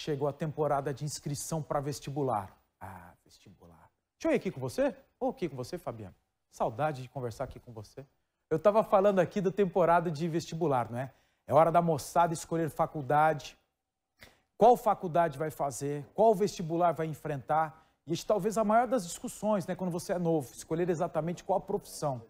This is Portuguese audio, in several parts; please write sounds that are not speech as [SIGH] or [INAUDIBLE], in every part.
chegou a temporada de inscrição para vestibular. Ah, vestibular. Deixa eu ir aqui com você? Ou aqui com você, Fabiano? Saudade de conversar aqui com você. Eu estava falando aqui da temporada de vestibular, não é? É hora da moçada escolher faculdade, qual faculdade vai fazer, qual vestibular vai enfrentar. E isso talvez a maior das discussões, né, quando você é novo, escolher exatamente qual profissão.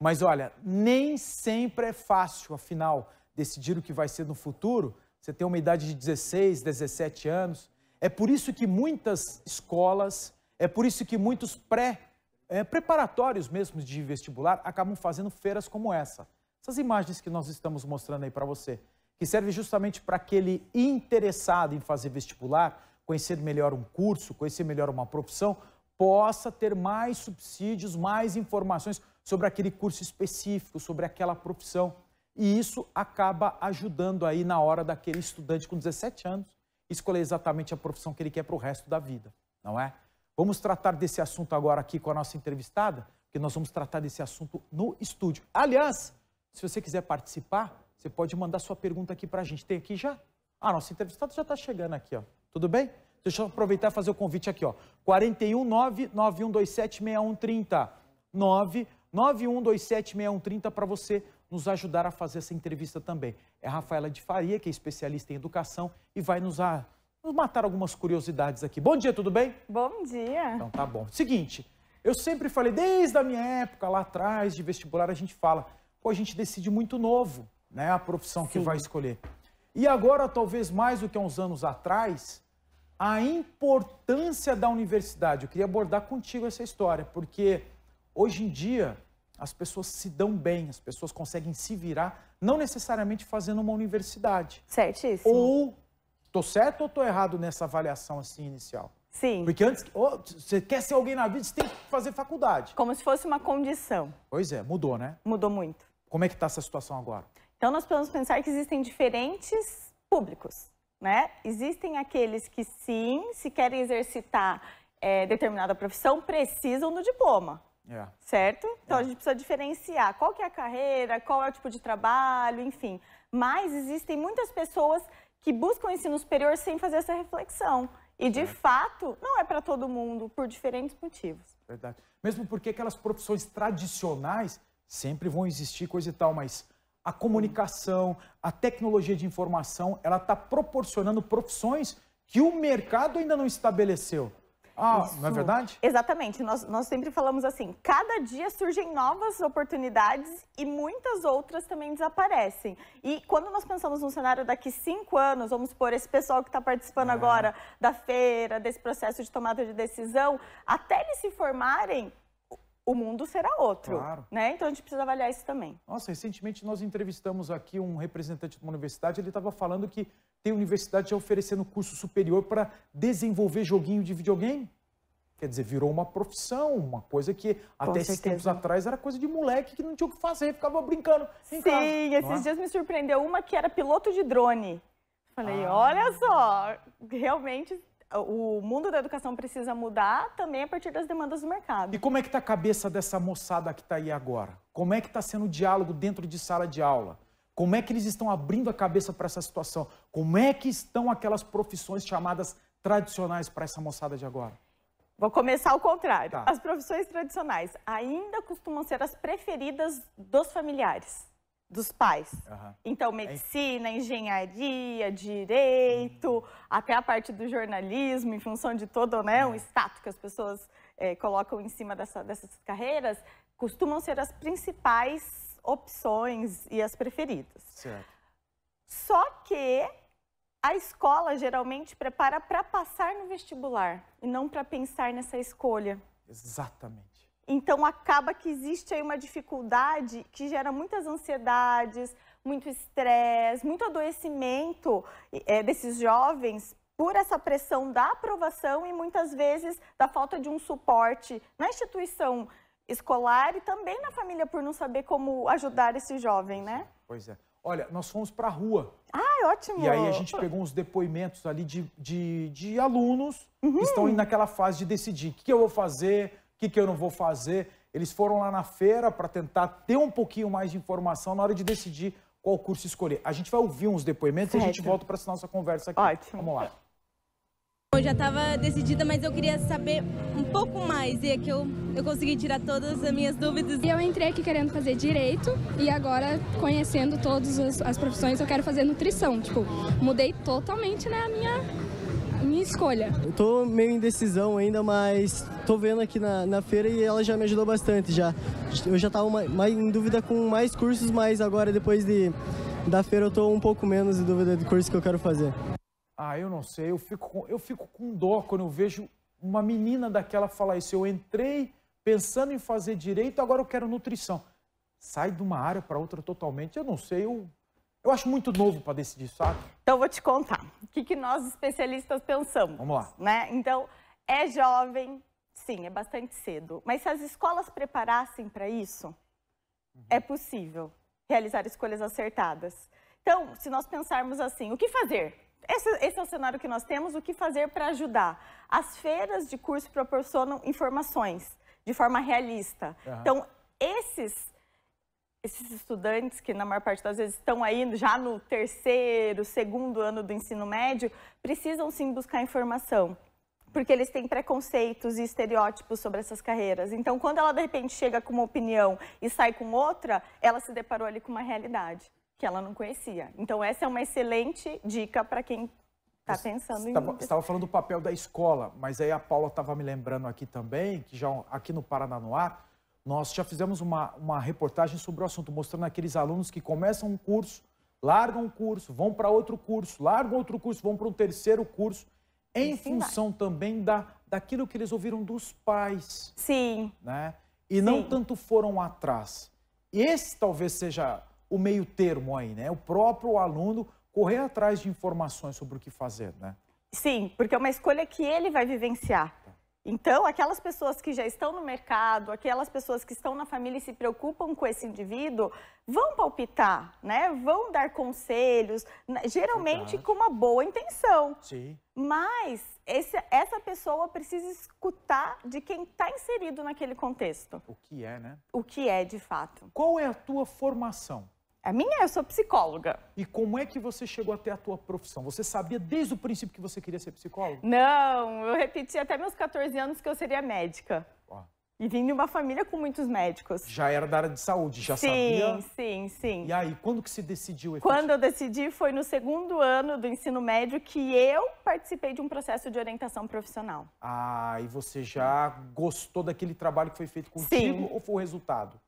Mas olha, nem sempre é fácil, afinal, decidir o que vai ser no futuro você tem uma idade de 16, 17 anos. É por isso que muitas escolas, é por isso que muitos pré, é, preparatórios mesmo de vestibular acabam fazendo feiras como essa. Essas imagens que nós estamos mostrando aí para você, que serve justamente para aquele interessado em fazer vestibular, conhecer melhor um curso, conhecer melhor uma profissão, possa ter mais subsídios, mais informações sobre aquele curso específico, sobre aquela profissão. E isso acaba ajudando aí na hora daquele estudante com 17 anos escolher exatamente a profissão que ele quer para o resto da vida, não é? Vamos tratar desse assunto agora aqui com a nossa entrevistada, porque nós vamos tratar desse assunto no estúdio. Aliás, se você quiser participar, você pode mandar sua pergunta aqui para a gente. Tem aqui já? Ah, nossa entrevistada já está chegando aqui, ó. Tudo bem? Deixa eu aproveitar e fazer o convite aqui, ó. 419-9127-6130. 99127-6130 para você nos ajudar a fazer essa entrevista também. É a Rafaela de Faria, que é especialista em educação e vai nos, a, nos matar algumas curiosidades aqui. Bom dia, tudo bem? Bom dia. Então tá bom. Seguinte, eu sempre falei, desde a minha época lá atrás de vestibular, a gente fala, pô, a gente decide muito novo, né, a profissão Sim. que vai escolher. E agora, talvez mais do que uns anos atrás, a importância da universidade. Eu queria abordar contigo essa história, porque hoje em dia as pessoas se dão bem, as pessoas conseguem se virar, não necessariamente fazendo uma universidade. Certíssimo. Ou, tô certo ou tô errado nessa avaliação assim inicial? Sim. Porque antes, oh, você quer ser alguém na vida, você tem que fazer faculdade. Como se fosse uma condição. Pois é, mudou, né? Mudou muito. Como é que está essa situação agora? Então, nós podemos pensar que existem diferentes públicos, né? Existem aqueles que, sim, se querem exercitar é, determinada profissão, precisam do diploma. É. Certo? Então é. a gente precisa diferenciar qual que é a carreira, qual é o tipo de trabalho, enfim. Mas existem muitas pessoas que buscam o ensino superior sem fazer essa reflexão. E de é. fato, não é para todo mundo, por diferentes motivos. Verdade. Mesmo porque aquelas profissões tradicionais sempre vão existir, coisa e tal, mas a comunicação, a tecnologia de informação, ela está proporcionando profissões que o mercado ainda não estabeleceu. Ah, Isso. não é verdade? Exatamente. Nós, nós sempre falamos assim: cada dia surgem novas oportunidades e muitas outras também desaparecem. E quando nós pensamos num cenário daqui cinco anos, vamos supor, esse pessoal que está participando é. agora da feira, desse processo de tomada de decisão, até eles se formarem, o mundo será outro. Claro. Né? Então a gente precisa avaliar isso também. Nossa, recentemente nós entrevistamos aqui um representante de uma universidade, ele estava falando que tem universidade já oferecendo curso superior para desenvolver joguinho de videogame. Quer dizer, virou uma profissão, uma coisa que Com até certeza. esses tempos atrás era coisa de moleque que não tinha o que fazer, ficava brincando. Sim, casa, esses é? dias me surpreendeu uma que era piloto de drone. Falei, ah. olha só, realmente o mundo da educação precisa mudar também a partir das demandas do mercado. E como é que está a cabeça dessa moçada que está aí agora? Como é que está sendo o diálogo dentro de sala de aula? Como é que eles estão abrindo a cabeça para essa situação? Como é que estão aquelas profissões chamadas tradicionais para essa moçada de agora? Vou começar ao contrário. Tá. As profissões tradicionais ainda costumam ser as preferidas dos familiares, dos pais. Uhum. Então, é medicina, engenharia, direito, uhum. até a parte do jornalismo, em função de todo né, uhum. o status que as pessoas é, colocam em cima dessa, dessas carreiras, costumam ser as principais opções e as preferidas. Certo. Só que a escola geralmente prepara para passar no vestibular e não para pensar nessa escolha. Exatamente. Então acaba que existe aí uma dificuldade que gera muitas ansiedades, muito estresse, muito adoecimento é, desses jovens por essa pressão da aprovação e muitas vezes da falta de um suporte na instituição escolar e também na família por não saber como ajudar esse jovem, né? Pois é. Olha, nós fomos para a rua. Ah, ótimo. E aí a gente pegou uns depoimentos ali de, de, de alunos uhum. que estão uhum. naquela fase de decidir o que, que eu vou fazer, o que, que eu não vou fazer. Eles foram lá na feira para tentar ter um pouquinho mais de informação na hora de decidir qual curso escolher. A gente vai ouvir uns depoimentos certo. e a gente volta para essa nossa conversa aqui. Ótimo. Vamos lá eu já estava decidida, mas eu queria saber um pouco mais e é que eu, eu consegui tirar todas as minhas dúvidas. E eu entrei aqui querendo fazer direito e agora, conhecendo todas as, as profissões, eu quero fazer nutrição. Tipo, mudei totalmente né, a minha, minha escolha. Eu tô meio em decisão ainda, mas tô vendo aqui na, na feira e ela já me ajudou bastante já. Eu já estava mais em dúvida com mais cursos, mas agora depois de da feira eu estou um pouco menos em dúvida do curso que eu quero fazer. Ah, eu não sei, eu fico com, eu fico com dó quando eu vejo uma menina daquela falar isso. Eu entrei pensando em fazer direito, agora eu quero nutrição. Sai de uma área para outra totalmente. Eu não sei, eu, eu acho muito novo para decidir, sabe? Então, vou te contar. O que, que nós especialistas pensamos? Vamos lá. Né? Então, é jovem, sim, é bastante cedo. Mas se as escolas preparassem para isso, uhum. é possível realizar escolhas acertadas. Então, se nós pensarmos assim, o que fazer? Esse, esse, é o cenário que nós temos. O que fazer para ajudar? As feiras de curso proporcionam informações de forma realista. Uhum. Então, esses, esses estudantes que, na maior parte das vezes, estão aí já no terceiro, segundo ano do ensino médio, precisam sim buscar informação. Porque eles têm preconceitos e estereótipos sobre essas carreiras. Então, quando ela de repente chega com uma opinião e sai com outra, ela se deparou ali com uma realidade que ela não conhecia. Então, essa é uma excelente dica para quem está pensando você em. você estava falando do papel da escola, mas aí a Paula estava me lembrando aqui também, que já aqui no Paraná nós já fizemos uma, uma reportagem sobre o assunto, mostrando aqueles alunos que começam um curso, largam um curso, vão para outro curso, largam outro curso, vão para um terceiro curso, em Sim, função vai. também da, daquilo que eles ouviram dos pais. Sim. Né? E Sim. não tanto foram atrás. Esse talvez seja o meio termo aí, né? O próprio aluno correr atrás de informações sobre o que fazer, né? Sim, porque é uma escolha que ele vai vivenciar. Tá. Então, aquelas pessoas que já estão no mercado, aquelas pessoas que estão na família e se preocupam com esse indivíduo, vão palpitar, né? Vão dar conselhos, né? geralmente Verdade. com uma boa intenção. Sim. Mas esse, essa pessoa precisa escutar de quem está inserido naquele contexto. O que é, né? O que é, de fato. Qual é a tua formação? A minha, eu sou psicóloga. E como é que você chegou até a tua profissão? Você sabia desde o princípio que você queria ser psicóloga? Não, eu repeti até meus 14 anos que eu seria médica. E vim de uma família com muitos médicos. Já era da área de saúde, já sim, sabia? Sim, sim, sim. E aí, quando que se decidiu? Quando eu decidi foi no segundo ano do ensino médio que eu participei de um processo de orientação profissional. Ah, e você já gostou daquele trabalho que foi feito contigo sim. ou foi o resultado?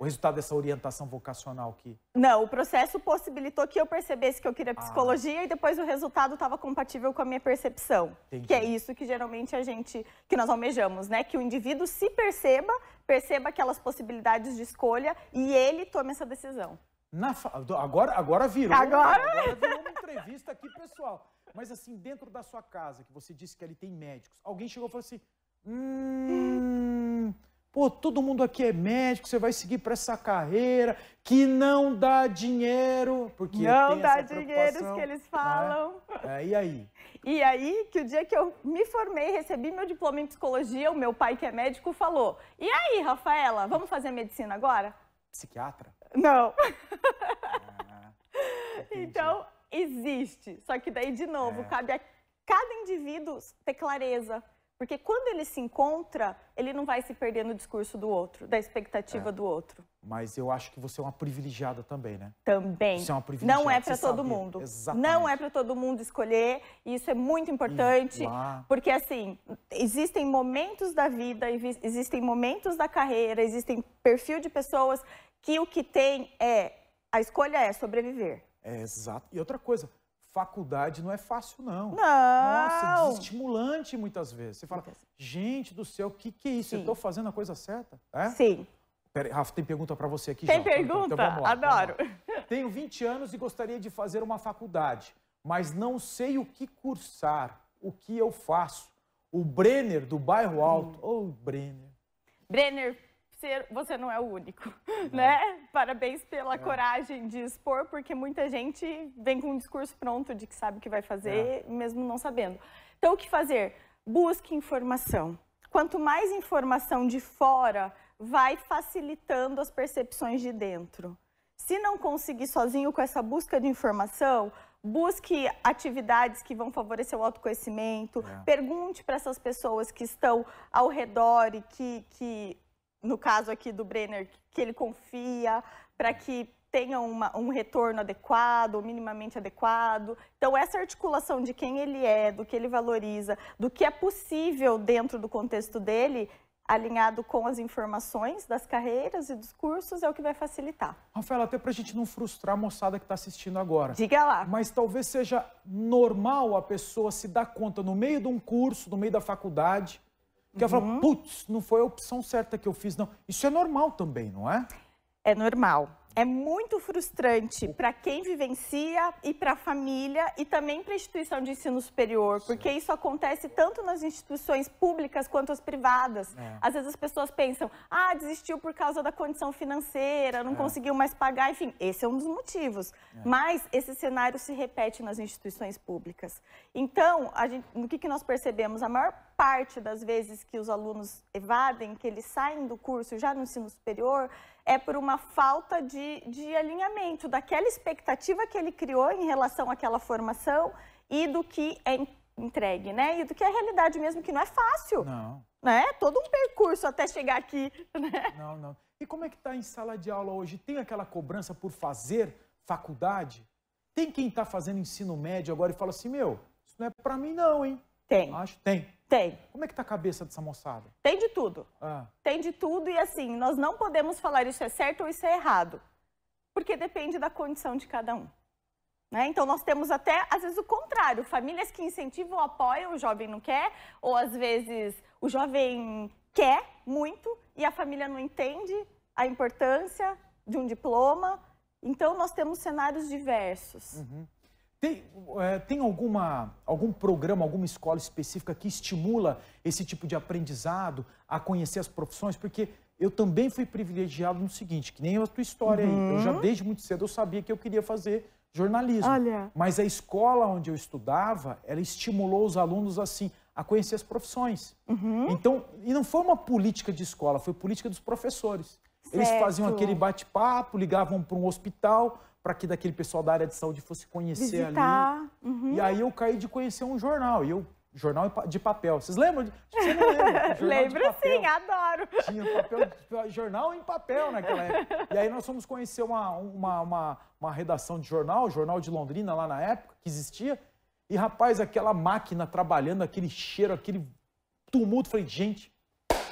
o resultado dessa orientação vocacional que... Não, o processo possibilitou que eu percebesse que eu queria ah. psicologia ah. e depois o resultado estava compatível com a minha percepção. Entendi. Que é isso que geralmente a gente, que nós almejamos, né? Que o indivíduo se perceba, perceba aquelas possibilidades de escolha e ele tome essa decisão. Na fa... agora, agora virou. Agora... [LAUGHS] agora virou uma entrevista aqui, pessoal. Mas assim, dentro da sua casa, que você disse que ali tem médicos, alguém chegou e falou assim... Hum... Pô, todo mundo aqui é médico, você vai seguir para essa carreira que não dá dinheiro, porque não dá dinheiro que eles né? falam. Né? É, e aí? E aí que o dia que eu me formei, recebi meu diploma em psicologia, o meu pai que é médico falou: "E aí, Rafaela, vamos fazer medicina agora?" Psiquiatra? Não. Ah, [LAUGHS] então, existe. Só que daí de novo, é. cabe a cada indivíduo ter clareza. Porque quando ele se encontra, ele não vai se perder no discurso do outro, da expectativa é. do outro. Mas eu acho que você é uma privilegiada também, né? Também. Você é uma privilegiada. Não é para todo mundo. Exatamente. Não é para todo mundo escolher. E isso é muito importante, porque assim, existem momentos da vida, existem momentos da carreira, existem perfil de pessoas que o que tem é a escolha é sobreviver. É exato. E outra coisa, Faculdade não é fácil, não. Não! Nossa, desestimulante muitas vezes. Você fala, gente do céu, o que, que é isso? Sim. Eu estou fazendo a coisa certa? É? Sim. Peraí, Rafa, tem pergunta para você aqui tem já. Tem então, então pergunta? Então, lá, Adoro. Tenho 20 anos e gostaria de fazer uma faculdade, mas não sei o que cursar, o que eu faço. O Brenner, do bairro Alto. Ô, hum. oh, Brenner. Brenner, ser, você não é o único, não. né? Parabéns pela é. coragem de expor, porque muita gente vem com um discurso pronto de que sabe o que vai fazer, é. mesmo não sabendo. Então, o que fazer? Busque informação. Quanto mais informação de fora, vai facilitando as percepções de dentro. Se não conseguir sozinho com essa busca de informação, busque atividades que vão favorecer o autoconhecimento, é. pergunte para essas pessoas que estão ao redor e que, que no caso aqui do Brenner, que ele confia, para que tenha uma, um retorno adequado, minimamente adequado. Então, essa articulação de quem ele é, do que ele valoriza, do que é possível dentro do contexto dele, alinhado com as informações das carreiras e dos cursos, é o que vai facilitar. Rafael, até para a gente não frustrar a moçada que está assistindo agora. Diga lá. Mas talvez seja normal a pessoa se dar conta no meio de um curso, no meio da faculdade, que uhum. falo putz, não foi a opção certa que eu fiz, não. Isso é normal também, não é? É normal. É muito frustrante para quem vivencia e para a família e também para a instituição de ensino superior, porque isso acontece tanto nas instituições públicas quanto as privadas. É. Às vezes as pessoas pensam, ah, desistiu por causa da condição financeira, não é. conseguiu mais pagar, enfim, esse é um dos motivos. É. Mas esse cenário se repete nas instituições públicas. Então, gente, o que, que nós percebemos? A maior parte das vezes que os alunos evadem, que eles saem do curso já no ensino superior, é por uma falta de, de alinhamento daquela expectativa que ele criou em relação àquela formação e do que é entregue, né? E do que é a realidade mesmo, que não é fácil. Não. Né? É todo um percurso até chegar aqui, né? Não, não. E como é que está em sala de aula hoje? Tem aquela cobrança por fazer faculdade? Tem quem está fazendo ensino médio agora e fala assim, meu, isso não é para mim não, hein? Tem. Acho, tem. Tem. Como é que tá a cabeça dessa moçada? Tem de tudo. Ah. Tem de tudo e assim, nós não podemos falar isso é certo ou isso é errado, porque depende da condição de cada um. Né? Então, nós temos até, às vezes, o contrário, famílias que incentivam ou apoiam, o jovem não quer, ou às vezes o jovem quer muito e a família não entende a importância de um diploma. Então, nós temos cenários diversos. Uhum. Tem, é, tem alguma, algum programa, alguma escola específica que estimula esse tipo de aprendizado, a conhecer as profissões? Porque eu também fui privilegiado no seguinte, que nem a tua história uhum. aí. Eu já uhum. desde muito cedo eu sabia que eu queria fazer jornalismo. Olha. Mas a escola onde eu estudava, ela estimulou os alunos assim a conhecer as profissões. Uhum. Então, e não foi uma política de escola, foi política dos professores. Certo. Eles faziam aquele bate-papo, ligavam para um hospital, para que daquele pessoal da área de saúde fosse conhecer Visitar. ali. Uhum. E aí eu caí de conhecer um jornal, e eu jornal de papel. Vocês lembram? De... Você não lembra? Lembro sim, adoro. Tinha papel, tipo, jornal em papel naquela época. E aí nós fomos conhecer uma, uma, uma, uma redação de jornal, Jornal de Londrina lá na época, que existia. E, rapaz, aquela máquina trabalhando, aquele cheiro, aquele tumulto. Falei, gente,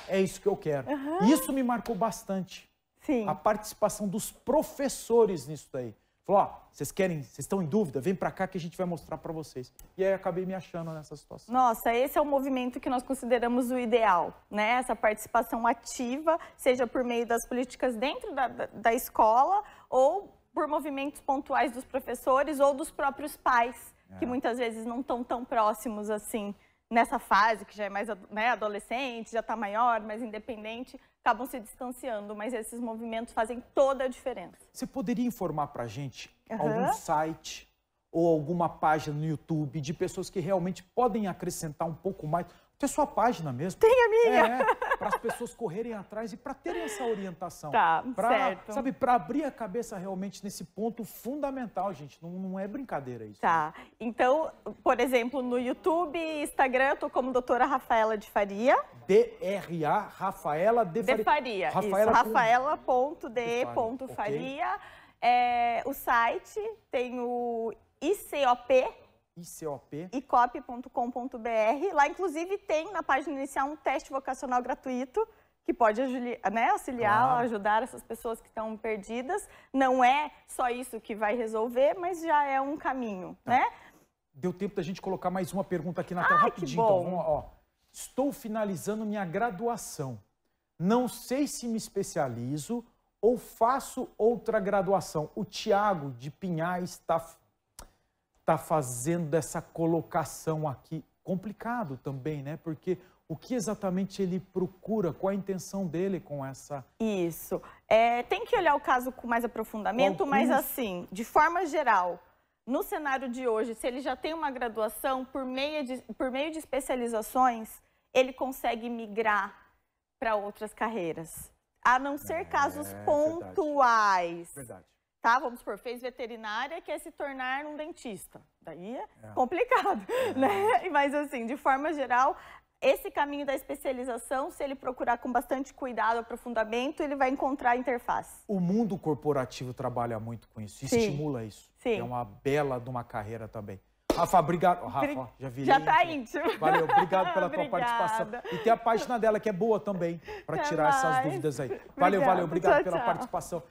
é isso que eu quero. Uhum. Isso me marcou bastante. Sim. a participação dos professores nisso daí. Falou, ó, vocês querem, vocês estão em dúvida? Vem para cá que a gente vai mostrar para vocês. E aí acabei me achando nessa situação. Nossa, esse é o movimento que nós consideramos o ideal, né? Essa participação ativa, seja por meio das políticas dentro da, da, escola ou por movimentos pontuais dos professores ou dos próprios pais, é. que muitas vezes não estão tão próximos assim nessa fase, que já é mais né, adolescente, já está maior, mais independente, acabam se distanciando, mas esses movimentos fazem toda a diferença. Você poderia informar para a gente uhum. algum site ou alguma página no YouTube de pessoas que realmente podem acrescentar um pouco mais? ter é sua página mesmo. Tem a minha! É, é. para as pessoas correrem atrás e para terem essa orientação. Tá, pra, certo. Sabe, para abrir a cabeça realmente nesse ponto fundamental, gente. Não, não é brincadeira isso. Tá. Né? Então, por exemplo, no YouTube, Instagram, eu estou como doutora Rafaela de Faria. D-R-A, Rafaela de Faria. De Faria, Rafaela Rafaela.de.faria. Okay. É, o site tem o ICOP, ICOP. icop.com.br. Lá, inclusive, tem na página inicial um teste vocacional gratuito que pode né, auxiliar, claro. ajudar essas pessoas que estão perdidas. Não é só isso que vai resolver, mas já é um caminho, tá. né? Deu tempo da gente colocar mais uma pergunta aqui na tela rapidinho. Então, vamos lá, ó. Estou finalizando minha graduação. Não sei se me especializo ou faço outra graduação. O Tiago de Pinhais está está fazendo essa colocação aqui. Complicado também, né? Porque o que exatamente ele procura, qual a intenção dele com essa. Isso. É, tem que olhar o caso com mais aprofundamento, mas assim, de forma geral, no cenário de hoje, se ele já tem uma graduação, por meio de, por meio de especializações, ele consegue migrar para outras carreiras. A não ser é, casos é pontuais. Verdade. verdade tá? Vamos por fez veterinária quer se tornar um dentista. Daí é, é. complicado, é. [LAUGHS] né? Mas assim, de forma geral, esse caminho da especialização, se ele procurar com bastante cuidado, aprofundamento, ele vai encontrar a interface. O mundo corporativo trabalha muito com isso, Sim. estimula isso. Sim. É uma bela de uma carreira também. Rafa, obrigado. Rafa, já vi. Já tá íntimo. Valeu, obrigado pela [LAUGHS] tua participação. E tem a página dela que é boa também, para tirar mais. essas dúvidas aí. [LAUGHS] Valeu, valeu, obrigado tchau, pela tchau. participação.